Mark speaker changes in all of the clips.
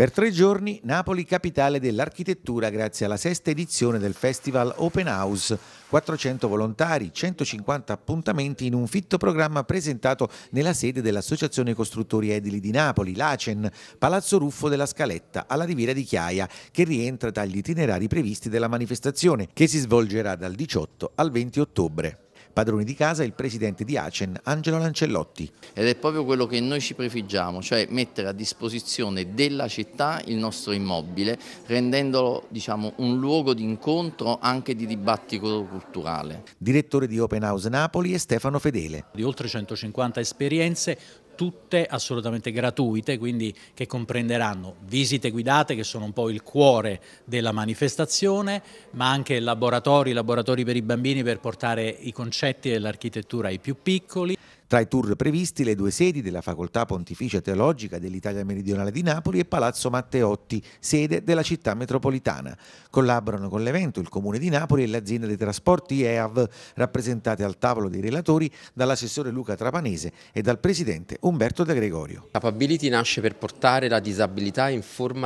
Speaker 1: Per tre giorni Napoli capitale dell'architettura grazie alla sesta edizione del Festival Open House. 400 volontari, 150 appuntamenti in un fitto programma presentato nella sede dell'Associazione Costruttori Edili di Napoli, l'ACEN, Palazzo Ruffo della Scaletta, alla Riviera di Chiaia, che rientra dagli itinerari previsti della manifestazione, che si svolgerà dal 18 al 20 ottobre. Padroni di casa il presidente di Acen, Angelo Lancellotti.
Speaker 2: Ed è proprio quello che noi ci prefiggiamo, cioè mettere a disposizione della città il nostro immobile, rendendolo diciamo, un luogo di incontro anche di dibattito culturale.
Speaker 1: Direttore di Open House Napoli è Stefano Fedele.
Speaker 2: Di
Speaker 3: oltre 150 esperienze, tutte assolutamente gratuite, quindi che comprenderanno visite guidate che sono un po' il cuore della manifestazione, ma anche laboratori, laboratori per i bambini per portare i concetti dell'architettura ai più piccoli. Tra
Speaker 1: i tour previsti le due sedi della Facoltà Pontificia Teologica dell'Italia Meridionale di Napoli e Palazzo Matteotti, sede della città metropolitana. Collaborano con l'evento il Comune di Napoli e l'azienda dei trasporti EAV, rappresentate al tavolo dei relatori dall'assessore Luca Trapanese e dal presidente Umberto De Gregorio.
Speaker 4: Capability nasce per portare la disabilità in,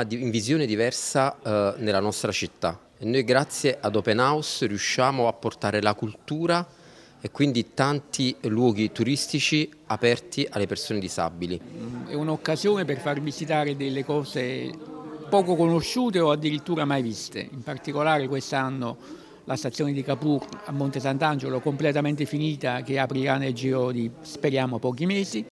Speaker 4: di, in visione diversa eh, nella nostra città. E noi grazie ad Open House riusciamo a portare la cultura e quindi tanti luoghi turistici aperti alle persone disabili.
Speaker 5: È un'occasione per far visitare delle cose poco conosciute o addirittura mai viste, in particolare quest'anno la stazione di Capur a Monte Sant'Angelo completamente finita che aprirà nel giro di speriamo pochi mesi